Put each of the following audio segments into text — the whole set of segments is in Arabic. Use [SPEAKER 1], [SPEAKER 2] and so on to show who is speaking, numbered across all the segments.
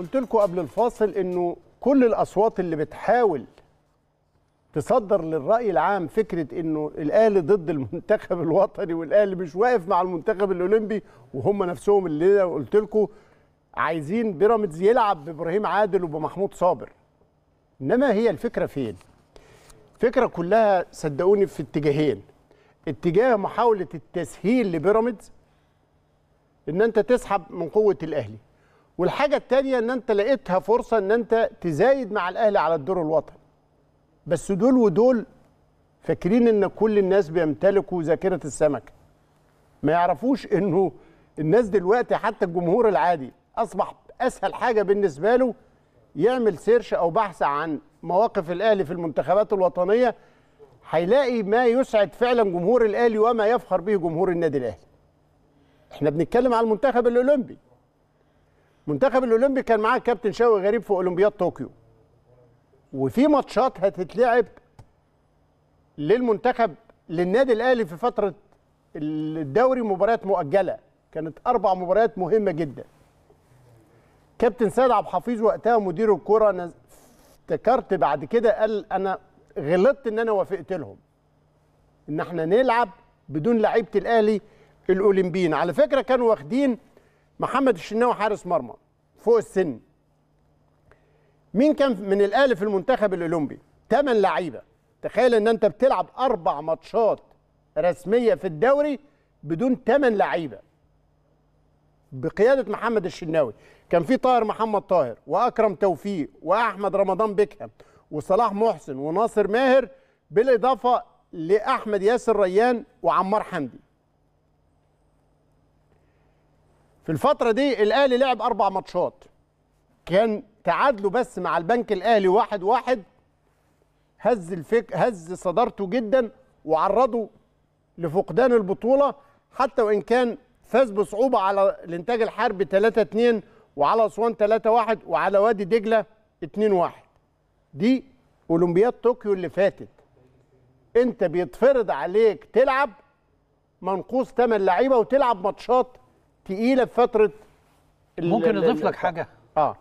[SPEAKER 1] قلت لكم قبل الفاصل انه كل الاصوات اللي بتحاول تصدر للراي العام فكره انه الاهلي ضد المنتخب الوطني والاهلي مش واقف مع المنتخب الاولمبي وهم نفسهم اللي قلت لكم عايزين بيراميدز يلعب بابراهيم عادل وبمحمود صابر انما هي الفكره فين فكره كلها صدقوني في اتجاهين اتجاه محاوله التسهيل لبيراميدز ان انت تسحب من قوه الاهلي والحاجه الثانيه ان انت لقيتها فرصه ان انت تزايد مع الاهلي على الدور الوطني بس دول ودول فاكرين ان كل الناس بيمتلكوا ذاكره السمكه ما يعرفوش انه الناس دلوقتي حتى الجمهور العادي اصبح اسهل حاجه بالنسبه له يعمل سيرش او بحث عن مواقف الاهلي في المنتخبات الوطنيه هيلاقي ما يسعد فعلا جمهور الاهلي وما يفخر به جمهور النادي الاهلي احنا بنتكلم على المنتخب الاولمبي المنتخب الاولمبي كان معاه كابتن شوقي غريب في اولمبياد طوكيو وفي ماتشات هتتلعب للمنتخب للنادي الاهلي في فتره الدوري مباريات مؤجله كانت اربع مباريات مهمه جدا كابتن سيد عبد الحفيظ وقتها مدير الكوره انا افتكرت بعد كده قال انا غلطت ان انا وافقت لهم ان احنا نلعب بدون لعيبه الاهلي الاولمبيين على فكره كانوا واخدين محمد الشناوي حارس مرمى فوق السن مين كان من الاهلي في المنتخب الاولمبي ثمان لعيبه تخيل ان انت بتلعب اربع ماتشات رسميه في الدوري بدون ثمان لعيبه بقياده محمد الشناوي كان في طاهر محمد طاهر واكرم توفيق واحمد رمضان بيكهام وصلاح محسن وناصر ماهر بالاضافه لاحمد ياسر ريان وعمار حمدي في الفترة دي الأهلي لعب أربع ماتشات كان تعادله بس مع البنك الأهلي واحد واحد هز الفك هز صدارته جدا وعرضه لفقدان البطولة حتى وإن كان فاز بصعوبة على الإنتاج الحربي 3 2 وعلى أسوان 3 1 وعلى وادي دجلة 2 1 دي أولمبياد طوكيو اللي فاتت أنت بيتفرض عليك تلعب منقوص ثمان لعيبة وتلعب ماتشات تقيله في فتره ممكن اضيف لك حاجه اه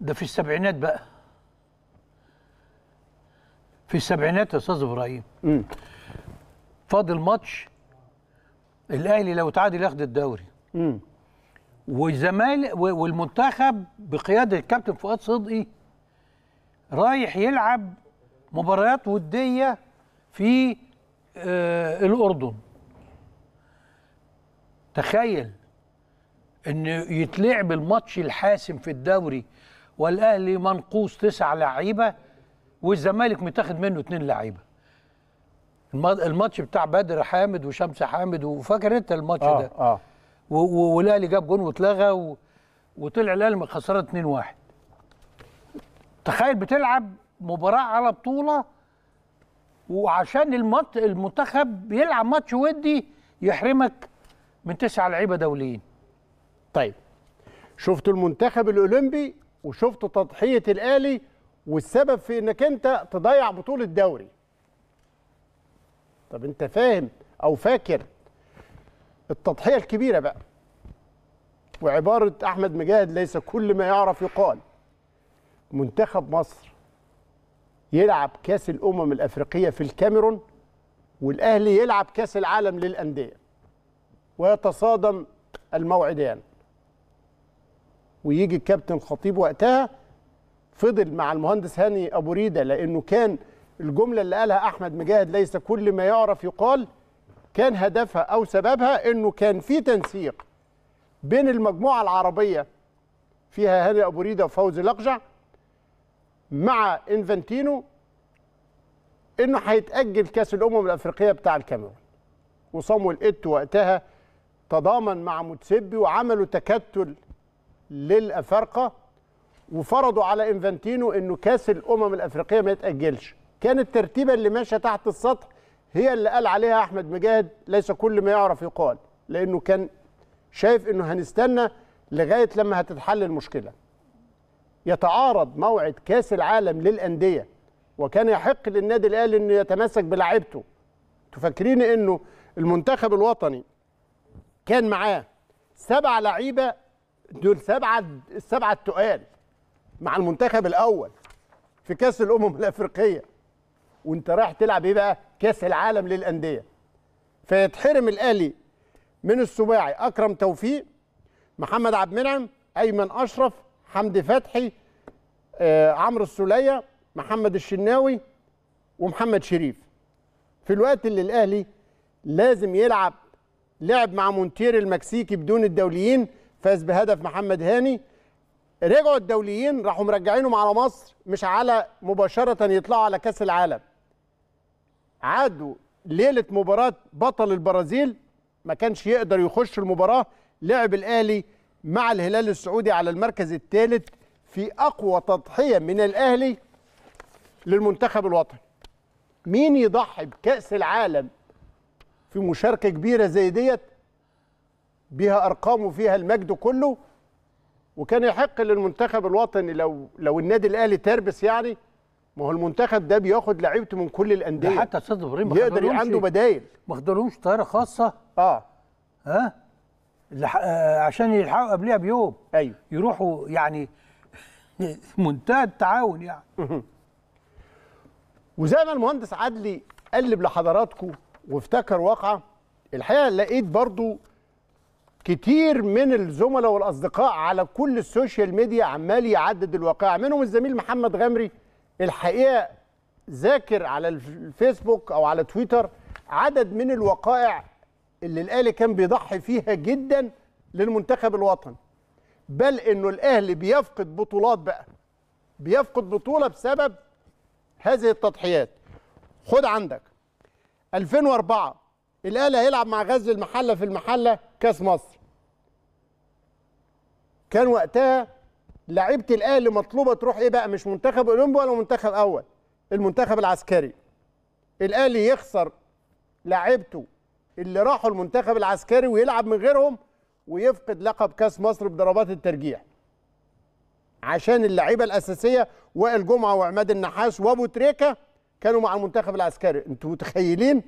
[SPEAKER 2] ده في السبعينات بقى في السبعينات يا استاذ ابراهيم فاضل ماتش الاهلي لو تعادل ياخد الدوري والزمالك والمنتخب بقياده الكابتن فؤاد صدقي رايح يلعب مباريات وديه في آه الاردن تخيل انه يتلعب الماتش الحاسم في الدوري والاهلي منقوص تسع لعيبه والزمالك متاخد منه اتنين لعيبه الماتش بتاع بدر حامد وشمس حامد وفاكر انت الماتش آه ده آه. والاهلي جاب جون واتلغى و... وطلع الاهلي من خساره 2-1 تخيل بتلعب مباراه على بطوله وعشان المنتخب يلعب ماتش ودي يحرمك من تسع لعيبه دوليين طيب شفتوا المنتخب الاولمبي
[SPEAKER 1] وشفتوا تضحيه الاهلي والسبب في انك انت تضيع بطوله دوري طب انت فاهم او فاكر التضحيه الكبيره بقى وعباره احمد مجاهد ليس كل ما يعرف يقال منتخب مصر يلعب كاس الامم الافريقيه في الكاميرون والاهلي يلعب كاس العالم للانديه ويتصادم الموعدان ويجي الكابتن الخطيب وقتها فضل مع المهندس هاني ابو ريده لانه كان الجمله اللي قالها احمد مجاهد ليس كل ما يعرف يقال كان هدفها او سببها انه كان في تنسيق بين المجموعه العربيه فيها هاني ابو ريده وفوزي لقجع مع انفانتينو انه هيتاجل كاس الامم الافريقيه بتاع الكاميرون وصامويل ايتو وقتها تضامن مع متسبي وعملوا تكتل للافارقه وفرضوا على انفانتينو انه كاس الامم الافريقيه ما يتاجلش كان الترتيبه اللي ماشيه تحت السطح هي اللي قال عليها احمد مجاهد ليس كل ما يعرف يقال لانه كان شايف انه هنستنى لغايه لما هتتحل المشكله يتعارض موعد كاس العالم للانديه وكان يحق للنادي الاهلي انه يتمسك بلاعيبته تفكرين انه المنتخب الوطني كان معاه سبع لعيبه دول سبعه السبعه التقال مع المنتخب الاول في كاس الامم الافريقيه وانت رايح تلعب ايه بقى كاس العالم للانديه فيتحرم الاهلي من السباعي اكرم توفيق محمد عبد المنعم ايمن اشرف حمدي فتحي آه، عمرو السوليه محمد الشناوي ومحمد شريف في الوقت اللي الاهلي لازم يلعب لعب مع مونتير المكسيكي بدون الدوليين فاز بهدف محمد هاني رجعوا الدوليين راحوا مرجعينهم على مصر مش على مباشره يطلعوا على كاس العالم عادوا ليله مباراه بطل البرازيل ما كانش يقدر يخش المباراه لعب الاهلي مع الهلال السعودي على المركز الثالث في اقوى تضحيه من الاهلي للمنتخب الوطني مين يضحي بكاس العالم في مشاركه كبيره زي ديت بيها ارقام وفيها المجد كله وكان يحق للمنتخب الوطني لو لو النادي الاهلي تربس يعني ما هو المنتخب ده بياخد لعيبته من
[SPEAKER 2] كل الانديه حتى استاذ ابراهيم ما يقدر عنده بدايل ما خدلهمش طياره خاصه اه ها آه عشان يلحقوا قبلها بيوم ايوه يروحوا يعني منتهى التعاون يعني وزي ما
[SPEAKER 1] المهندس عدلي قلب لحضراتكم وافتكر واقعه الحقيقه لقيت برضو كتير من الزملاء والاصدقاء على كل السوشيال ميديا عمال يعدد الواقعه منهم الزميل محمد غمري الحقيقه ذاكر على الفيسبوك او على تويتر عدد من الوقائع اللي الاهلي كان بيضحي فيها جدا للمنتخب الوطني بل انه الاهلي بيفقد بطولات بقى بيفقد بطوله بسبب هذه التضحيات خد عندك 2004 الاهلي هيلعب مع غزل المحله في المحله كاس مصر كان وقتها لعيبه الاهلي مطلوبه تروح ايه بقى مش منتخب اولمبي ولا منتخب اول المنتخب العسكري الاهلي يخسر لعيبته اللي راحوا المنتخب العسكري ويلعب من غيرهم ويفقد لقب كاس مصر بضربات الترجيح عشان اللعيبه الاساسيه وائل جمعه وعماد النحاس وابو تريكه كانوا مع المنتخب العسكري انتوا متخيلين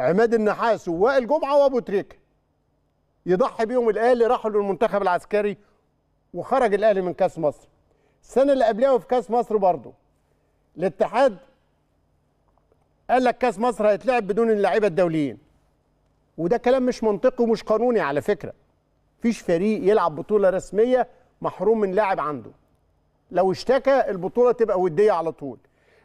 [SPEAKER 1] عماد النحاس ووائل جمعه وابو تريكه يضحي بيهم الاهلي راحوا للمنتخب العسكري وخرج الاهلي من كاس مصر السنه اللي قبلها في كاس مصر برضه الاتحاد قال لك كاس مصر هيتلعب بدون اللعيبه الدوليين وده كلام مش منطقي ومش قانوني على فكره مفيش فريق يلعب بطوله رسميه محروم من لاعب عنده لو اشتكى البطوله تبقى وديه على طول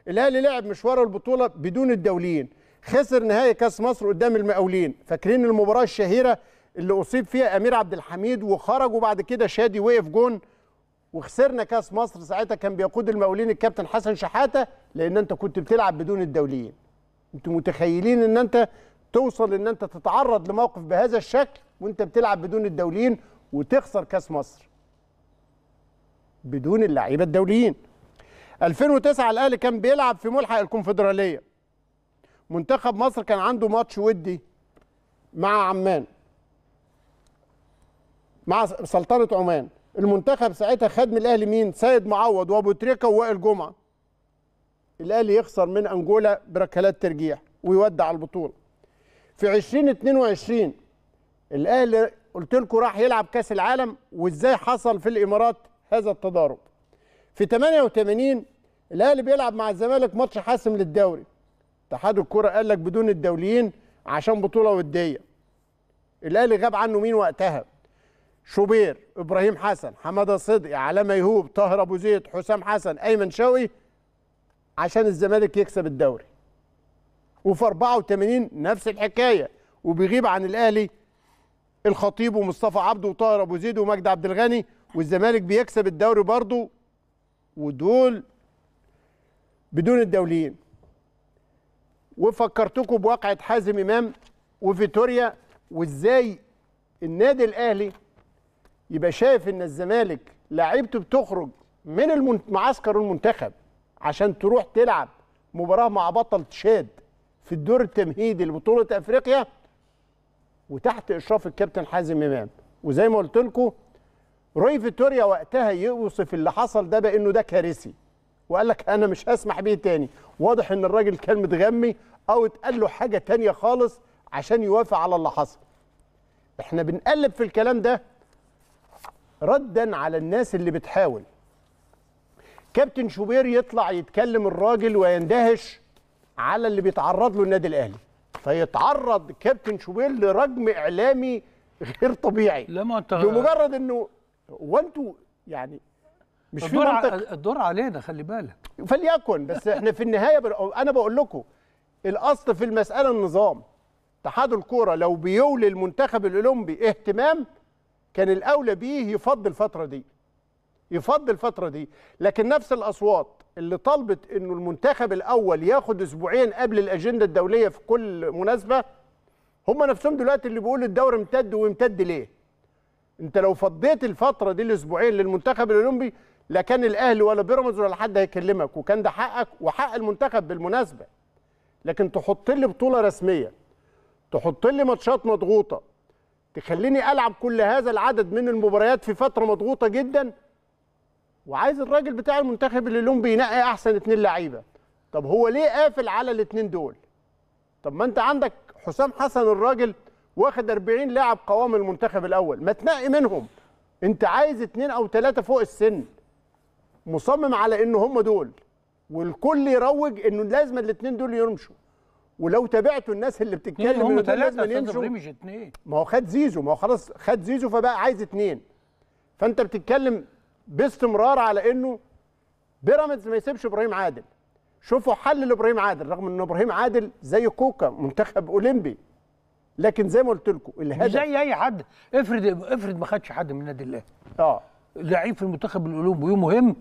[SPEAKER 1] الاهلي لعب مشوار البطوله بدون الدوليين خسر نهائي كاس مصر قدام المقاولين فاكرين المباراه الشهيره اللي اصيب فيها امير عبد الحميد وخرج وبعد كده شادي وقف جون وخسرنا كاس مصر ساعتها كان بيقود المقاولين الكابتن حسن شحاته لان انت كنت بتلعب بدون الدوليين انتوا متخيلين ان انت توصل ان انت تتعرض لموقف بهذا الشكل وانت بتلعب بدون الدوليين وتخسر كاس مصر بدون اللعيبه الدوليين 2009 الاهلي كان بيلعب في ملحق الكونفدراليه منتخب مصر كان عنده ماتش ودي مع عمان مع سلطنه عمان المنتخب ساعتها خد من الاهلي مين سيد معوض وابو تريكه ووائل جمعه الاهلي يخسر من انجولا بركلات ترجيح ويودع البطوله في 2022 الاهلي قلت لكم راح يلعب كاس العالم وازاي حصل في الامارات هذا التضارب في 88 الاهلي بيلعب مع الزمالك ماتش حاسم للدوري اتحاد الكرة قال لك بدون الدوليين عشان بطولة ودية الأهلي غاب عنه مين وقتها شوبير إبراهيم حسن حمادة صدقي علاء ميهوب طاهر أبو زيد حسام حسن أيمن شوقي عشان الزمالك يكسب الدوري وفي 84 نفس الحكاية وبيغيب عن الأهلي الخطيب ومصطفى عبده وطاهر أبو زيد ومجدي عبد الغني والزمالك بيكسب الدوري برضه ودول بدون الدوليين وفكرتكم بواقعه حازم امام وفيتوريا وازاي النادي الاهلي يبقى شايف ان الزمالك لعيبته بتخرج من المن... معسكر المنتخب عشان تروح تلعب مباراه مع بطل تشاد في الدور التمهيدي لبطوله افريقيا وتحت اشراف الكابتن حازم امام وزي ما قلت لكم روي فيتوريا وقتها يوصف اللي حصل ده بانه ده كارثي وقال لك انا مش هسمح بيه تاني واضح ان الراجل كان متغمي او اتقال له حاجه تانية خالص عشان يوافق على اللي حصل احنا بنقلب في الكلام ده ردا على الناس اللي بتحاول كابتن شوبير يطلع يتكلم الراجل ويندهش على اللي بيتعرض له النادي الاهلي فيتعرض كابتن شوبير لرجم اعلامي غير طبيعي لا ما انت بمجرد انه وانتوا يعني
[SPEAKER 2] مش في منطق الدور علينا خلي بالك
[SPEAKER 1] فليكن بس احنا في النهايه انا بقول لكم الاصل في المساله النظام اتحاد الكوره لو بيولي المنتخب الاولمبي اهتمام كان الاولى بيه يفضي الفتره دي يفضي الفتره دي لكن نفس الاصوات اللي طلبت انه المنتخب الاول ياخد اسبوعين قبل الاجنده الدوليه في كل مناسبه هم نفسهم دلوقتي اللي بيقولوا الدوري امتد وامتد ليه انت لو فضيت الفتره دي الاسبوعين للمنتخب الاولمبي لا كان الاهلي ولا بيراميدز ولا حد هيكلمك وكان ده حقك وحق المنتخب بالمناسبه لكن تحط لي بطوله رسميه تحط لي ماتشات مضغوطه تخليني العب كل هذا العدد من المباريات في فتره مضغوطه جدا وعايز الراجل بتاع المنتخب اللي لون بينقي احسن اتنين لعيبه طب هو ليه قافل على الاتنين دول طب ما انت عندك حسام حسن الراجل واخد 40 لاعب قوام المنتخب الاول ما تنقي منهم انت عايز اتنين او ثلاثه فوق السن مصمم على ان هم دول والكل يروج انه لازم الاثنين دول يمشوا ولو تابعتوا الناس اللي بتتكلم هم ثلاثه يمشوا مش اثنين ما هو خد زيزو ما هو خلاص خد زيزو فبقى عايز اثنين فانت بتتكلم باستمرار على انه بيراميدز ما يسيبش ابراهيم عادل شوفوا حل لابراهيم عادل رغم ان ابراهيم عادل زي كوكا منتخب اولمبي لكن زي ما قلت لكم الهدف زي
[SPEAKER 2] اي حد افرض افرض ما خدش حد من النادي الاهلي اه لعيب في المنتخب الاولمبي ومهم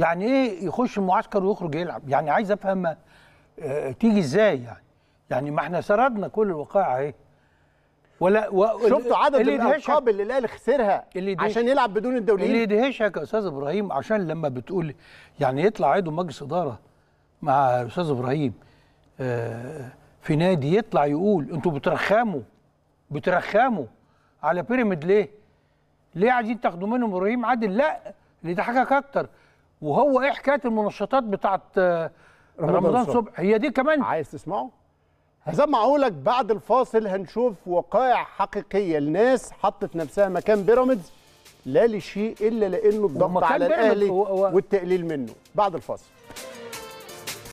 [SPEAKER 2] يعني ايه يخش المعسكر ويخرج يلعب يعني عايز افهم آه، تيجي ازاي يعني يعني ما احنا سردنا كل الوقائع اهي ولا و... شفتوا عدد الالقاب
[SPEAKER 1] اللي الاهلي خسرها عشان يلعب بدون الدوليين اللي
[SPEAKER 2] يدهشك يا استاذ ابراهيم عشان لما بتقول يعني يطلع عضو مجلس اداره مع استاذ ابراهيم آه، في نادي يطلع يقول انتوا بترخموا بترخموا على بيراميد ليه؟ ليه عايزين تاخدوا منهم ابراهيم عادل؟ لا اللي ضحكك اكتر وهو ايه حكايه المنشطات بتاعت آه، رمضان, رمضان صبحي هي دي كمان عايز تسمعه هسمعه لك بعد الفاصل هنشوف وقائع
[SPEAKER 1] حقيقيه الناس حطت نفسها مكان بيراميدز لا لشيء الا لانه الضغط على الاهلي والتقليل منه بعد الفاصل